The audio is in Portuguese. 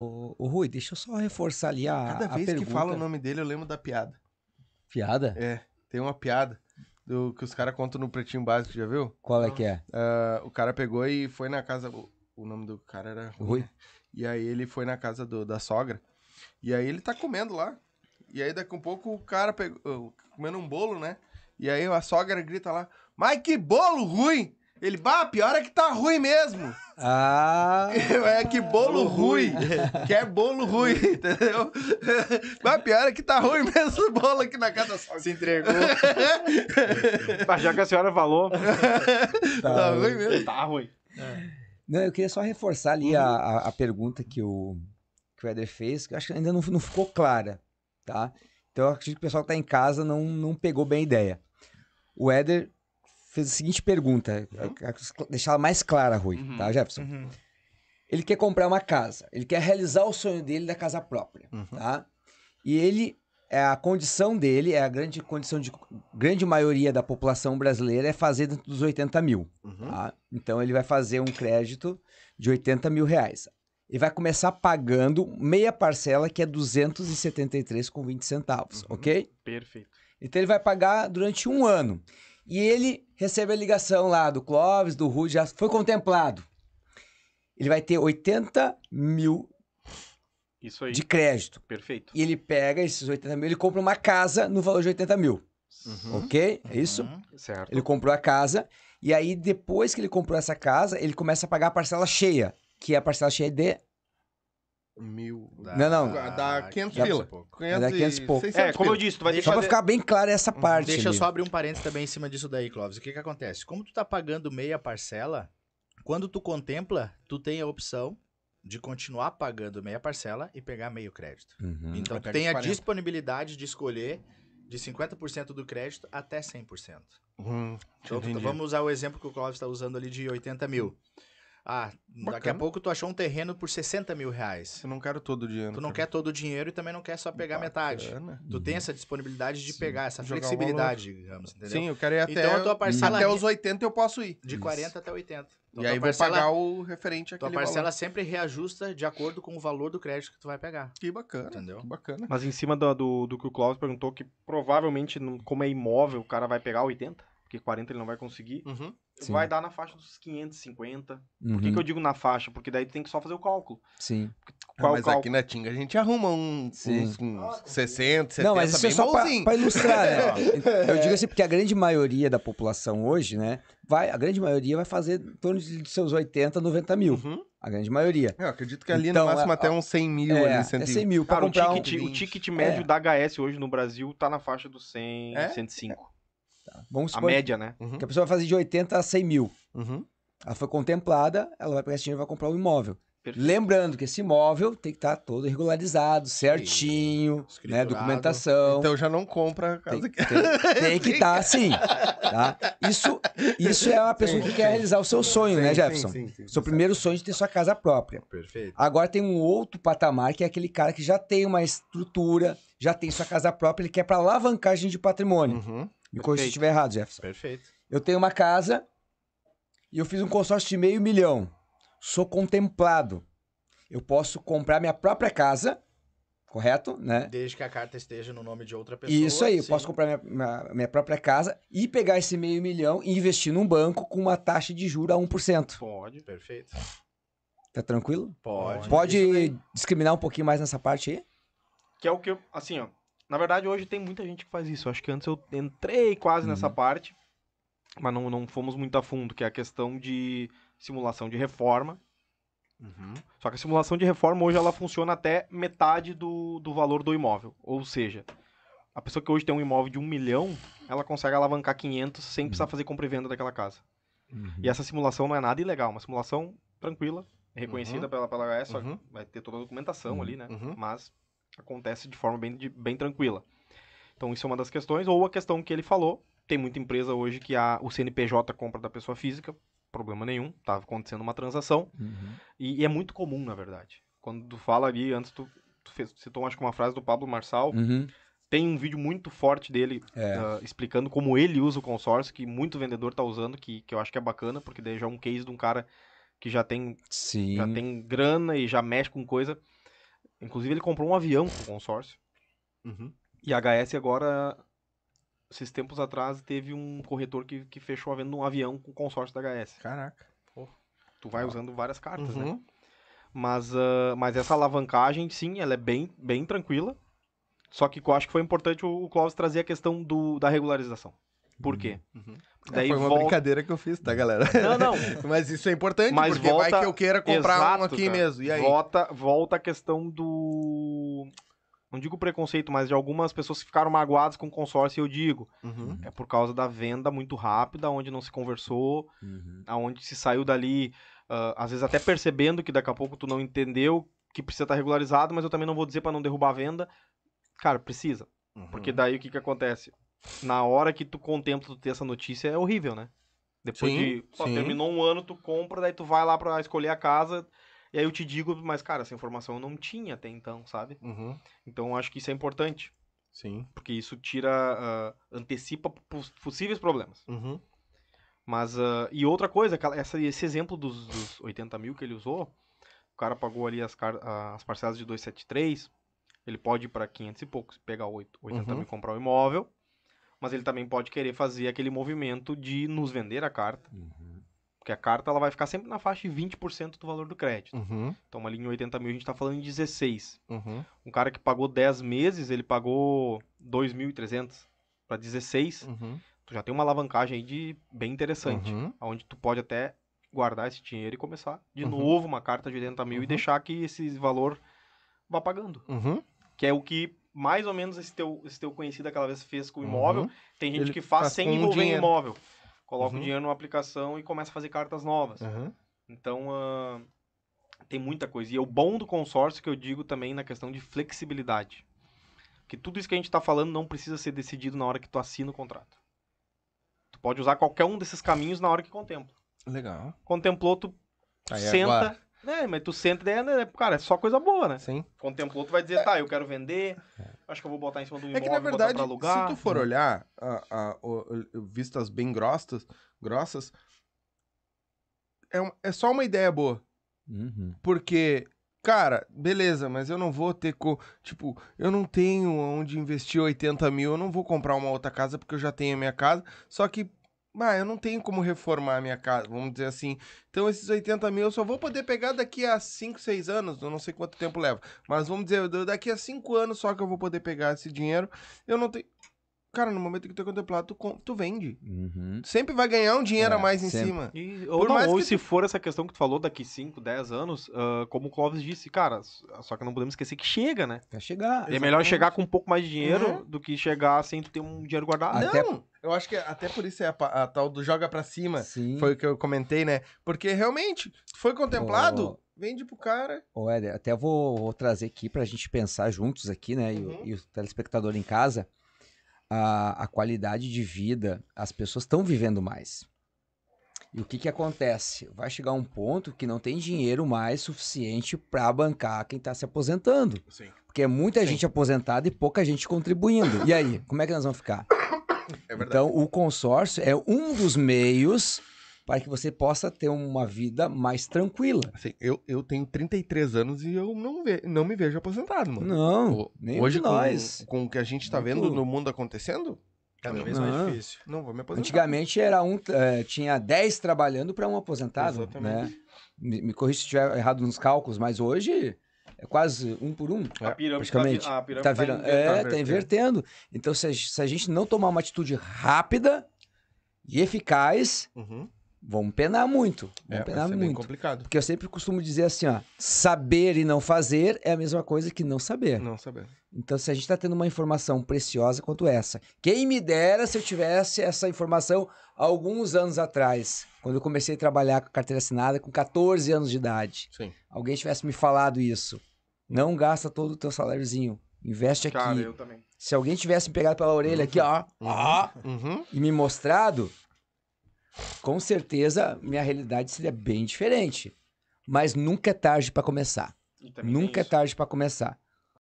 Ô, Rui, deixa eu só reforçar ali a. Cada a vez pergunta. que fala o nome dele, eu lembro da piada. Piada? É, tem uma piada do que os caras contam no pretinho básico, já viu? Qual é que é? Uh, o cara pegou e foi na casa. O nome do cara era Rui. Né? E aí ele foi na casa do, da sogra. E aí ele tá comendo lá. E aí daqui um pouco o cara pegou. comendo um bolo, né? E aí a sogra grita lá: Mas que bolo ruim! Ele, bah, pior é que tá ruim mesmo. Ah. É que bolo ruim. que é bolo ruim, entendeu? Mas pior é que tá ruim mesmo o bolo aqui na casa só. Se entregou. já que a senhora falou. Tá, tá ruim. mesmo. Tá ruim. É. Não, eu queria só reforçar ali uhum. a, a, pergunta que o, que o Eder fez, que eu acho que ainda não, não ficou clara, tá? Então eu acredito que o pessoal que tá em casa não, não pegou bem a ideia. O Eder fez a seguinte pergunta, uhum. deixar mais clara, Rui, uhum. tá, Jefferson? Uhum. Ele quer comprar uma casa, ele quer realizar o sonho dele da casa própria, uhum. tá? E ele, é, a condição dele, é a grande condição de grande maioria da população brasileira é fazer dentro dos 80 mil, uhum. tá? Então ele vai fazer um crédito de 80 mil reais. e vai começar pagando meia parcela, que é 273,20 centavos, uhum. ok? Perfeito. Então ele vai pagar durante um ano. E ele recebe a ligação lá do Clóvis, do Rude, já foi contemplado. Ele vai ter 80 mil Isso aí. de crédito. Perfeito. E ele pega esses 80 mil, ele compra uma casa no valor de 80 mil. Uhum. Ok? É uhum. isso? Uhum. Certo. Ele comprou a casa. E aí, depois que ele comprou essa casa, ele começa a pagar a parcela cheia, que é a parcela cheia de Mil. Dá, não, não. Dá 500 dá, pila. Dá 500 e pouco. É, como eu disse, tu vai deixar... Só pra ficar bem clara essa uhum. parte. Deixa ali. eu só abrir um parênteses também em cima disso daí, Clóvis. O que que acontece? Como tu tá pagando meia parcela, quando tu contempla, tu tem a opção de continuar pagando meia parcela e pegar meio crédito. Uhum. Então, tu tem a disponibilidade de escolher de 50% do crédito até 100%. Hum, então, vamos usar o exemplo que o Clóvis está usando ali de 80 mil. Ah, Bacana. daqui a pouco tu achou um terreno por 60 mil reais. Eu não quero todo o dinheiro. Tu não quer todo o dinheiro e também não quer só pegar Bacana. metade. Tu tem essa disponibilidade de Sim. pegar, essa Jogar flexibilidade, digamos, entendeu? Sim, eu quero ir até, então, a tua parcela, até os 80 eu posso ir. De Isso. 40 até 80. Então, e aí parcela, vou pagar o referente àquele Tua parcela valor. sempre reajusta de acordo com o valor do crédito que tu vai pegar. Que bacana, entendeu? Que bacana. Mas em cima do, do, do que o Cláudio perguntou, que provavelmente, como é imóvel, o cara vai pegar 80? porque 40 ele não vai conseguir, uhum. vai dar na faixa dos 550. Uhum. Por que, uhum. que eu digo na faixa? Porque daí tem que só fazer o cálculo. Sim. Qual ah, mas cálculo? aqui na Tinga a gente arruma um, uns, uns 60, 70, Não, mas isso é só pra ilustrar, né? É. Eu digo assim, porque a grande maioria da população hoje, né, vai, a grande maioria vai fazer em torno de seus 80, 90 mil. Uhum. A grande maioria. Eu acredito que ali então, no máximo é, até uns 100 mil. É, ali, 100 é 100 mil. Cara, o ticket, um... o ticket é. médio é. da HS hoje no Brasil tá na faixa dos 100, é? 105. Vamos supor, a média, né? Uhum. Que a pessoa vai fazer de 80 a 100 mil. Uhum. Ela foi contemplada, ela vai pegar esse dinheiro e vai comprar um imóvel. Perfeito. Lembrando que esse imóvel tem que estar tá todo regularizado, certinho, né? Documentação. Então já não compra a casa tem, que... Tem, tem que estar assim. Tá? Isso, isso é uma pessoa sim, que quer realizar o seu sonho, né, sim, né, Jefferson? seu primeiro sonho de ter sua casa própria. Perfeito. Agora tem um outro patamar que é aquele cara que já tem uma estrutura, já tem sua casa própria, ele quer para alavancagem de patrimônio. Uhum. Me corrija se estiver errado, Jefferson. Perfeito. Eu tenho uma casa e eu fiz um consórcio de meio milhão. Sou contemplado. Eu posso comprar minha própria casa, correto? Né? Desde que a carta esteja no nome de outra pessoa. Isso aí, eu posso comprar minha, minha, minha, própria casa e pegar esse meio milhão e investir num banco com uma taxa de juros a 1%. Pode, perfeito. Tá tranquilo? Pode. Pode discriminar um pouquinho mais nessa parte aí? Que é o que eu, assim, ó, na verdade, hoje tem muita gente que faz isso. Acho que antes eu entrei quase uhum. nessa parte, mas não, não fomos muito a fundo, que é a questão de simulação de reforma. Uhum. Só que a simulação de reforma hoje ela funciona até metade do, do valor do imóvel. Ou seja, a pessoa que hoje tem um imóvel de um milhão, ela consegue alavancar 500 sem uhum. precisar fazer compra e venda daquela casa. Uhum. E essa simulação não é nada ilegal, é uma simulação tranquila, reconhecida uhum. pela, pela AS, uhum. vai ter toda a documentação uhum. ali, né? Mas acontece de forma bem, de, bem tranquila. Então, isso é uma das questões. Ou a questão que ele falou, tem muita empresa hoje que a, o CNPJ compra da pessoa física, problema nenhum, estava tá acontecendo uma transação. Uhum. E, e, é muito comum, na verdade. Quando tu fala ali, antes tu, tu fez, citou acho que uma frase do Pablo Marçal, uhum. tem um vídeo muito forte dele é. uh, explicando como ele usa o consórcio, que muito vendedor está usando, que, que eu acho que é bacana, porque daí já é um case de um cara que já tem, Sim. já tem grana e já mexe com coisa. Inclusive, ele comprou um avião com o consórcio. Uhum. E a HS agora, esses tempos atrás, teve um corretor que, que fechou a venda de um avião com o consórcio da HS. Caraca. Tu vai usando várias cartas, né? uhum. né? Mas, uh, mas essa alavancagem, sim, ela é bem, bem tranquila. Só que eu acho que foi importante o, o Clóvis trazer a questão do, da regularização. Por uhum. quê? Uhum. uhum. É, daí é, foi uma volta... brincadeira que eu fiz, tá, galera? Não, não. Mas isso é importante, Mas porque volta... vai que eu queira comprar Exato, um aqui cara. mesmo. E aí? Volta, volta a questão do. Não digo preconceito, mas de algumas pessoas que ficaram magoadas com o consórcio, eu digo. Uhum. É por causa da venda muito rápida, onde não se conversou, uhum. aonde se saiu dali, uh, às vezes até percebendo que daqui a pouco tu não entendeu que precisa estar tá regularizado, mas eu também não vou dizer para não derrubar a venda. Cara, precisa. Uhum. Porque daí o que, que acontece? na hora que tu contempla tu ter essa notícia, é horrível, né? Depois sim, de. Ó, terminou um ano, tu compra, daí tu vai lá pra escolher a casa. E aí eu te digo, mas, cara, essa informação eu não tinha até então, sabe? Uhum. Então eu acho que isso é importante. Sim. Porque isso tira. Uh, antecipa possíveis problemas. Uhum. Mas. Uh, e outra coisa, essa, esse exemplo dos, dos 80 mil que ele usou, o cara pagou ali as, as parcelas de 273. Ele pode ir para 500 e poucos, pegar 8, 80 uhum. mil comprar o um imóvel mas ele também pode querer fazer aquele movimento de nos vender a carta. Uhum. Porque a carta ela vai ficar sempre na faixa de 20% do valor do crédito. Uhum. Então, uma linha em 80 mil, a gente está falando em 16. Uhum. Um cara que pagou 10 meses, ele pagou 2.300 para 16. Uhum. Tu já tem uma alavancagem aí de bem interessante, uhum. onde tu pode até guardar esse dinheiro e começar de uhum. novo uma carta de 80 mil e uhum. deixar que esse valor vá pagando. Uhum. Que é o que mais ou menos esse teu, esse teu conhecido aquela vez fez com o uhum. imóvel. Uhum. Tem gente Ele que faz, faz sem envolver dinheiro. imóvel. Coloca uhum. o dinheiro numa aplicação e começa a fazer cartas novas. Uhum. Então, uh, tem muita coisa. E é o bom do consórcio que eu digo também na questão de flexibilidade. Que tudo isso que a gente está falando não precisa ser decidido na hora que tu assina o contrato. Tu pode usar qualquer um desses caminhos na hora que contempla. Legal. Contemplou, tu Aí senta, agora... É, mas tu senta daí, é, né? cara, é só coisa boa, né? Sim. Contemplou, tu vai dizer, tá, eu quero vender, acho que eu vou botar em cima do imóvel, é que, na verdade, botar pra alugar. Se tu for uhum. olhar a, a, a, vistas bem grossas, grossas é, é só uma ideia boa. Uhum. Porque, cara, beleza, mas eu não vou ter. Co... Tipo, eu não tenho onde investir 80 mil, eu não vou comprar uma outra casa porque eu já tenho a minha casa. Só que ah, eu não tenho como reformar a minha casa, vamos dizer assim. Então, esses 80 mil eu só vou poder pegar daqui a 5, 6 anos, eu não sei quanto tempo leva. Mas vamos dizer, daqui a 5 anos só que eu vou poder pegar esse dinheiro. Eu não tenho. Cara, no momento que tu é contemplado, tu, tu vende. Uhum. Sempre vai ganhar um dinheiro é, a mais em cima. E, ou não, ou se tu... for essa questão que tu falou daqui 5, 10 anos, uh, como o Clóvis disse, cara, só que não podemos esquecer que chega, né? Vai chegar. Exatamente. É melhor chegar com um pouco mais de dinheiro uhum. do que chegar sem tu ter um dinheiro guardado. Até... Não! Eu acho que até por isso é a, a tal do joga pra cima. Sim. Foi o que eu comentei, né? Porque realmente, foi contemplado... vende pro cara. Ô, Éder, até vou, vou, trazer aqui pra gente pensar juntos aqui, né? Uhum. E, e, o telespectador em casa a, a qualidade de vida, as pessoas estão vivendo mais. E o que, que acontece? Vai chegar um ponto que não tem dinheiro mais suficiente para bancar quem está se aposentando. Sim. Porque é muita Sim. gente aposentada e pouca gente contribuindo. E aí, como é que nós vamos ficar? É então, o consórcio é um dos meios para que você possa ter uma vida mais tranquila. Assim, eu, eu tenho 33 anos e eu não, ve não me vejo aposentado, mano. Não, o, nem hoje não. nós. Com, o que a gente está vendo no mundo acontecendo, Cada vez mais difícil. Não, vou me aposentar. Antigamente era um, é, tinha 10 trabalhando para um aposentado. Né? Exatamente. Né? Me, me corrija se estiver errado nos cálculos, mas hoje é quase um por um. É, a pirâmide está tá, tá virando. É, tá é, está invertendo. Então, se a, se a, gente não tomar uma atitude rápida e eficaz, uhum vamos penar muito. Vamos é, penar muito. complicado. Porque eu sempre costumo dizer assim, ó, saber e não fazer é a mesma coisa que não saber. Não saber. Então, se a gente está tendo uma informação preciosa quanto essa, quem me dera se eu tivesse essa informação alguns anos atrás, quando eu comecei a trabalhar com carteira assinada com 14 anos de idade. Sim. Alguém tivesse me falado isso. Não gasta todo o teu saláriozinho. Investe Cara, aqui. Cara, eu também. Se alguém tivesse me pegado pela orelha uhum. aqui, ó, uhum. ó uhum. e me mostrado, com certeza minha realidade seria bem diferente. Mas nunca é tarde para começar. Nunca é tarde para começar.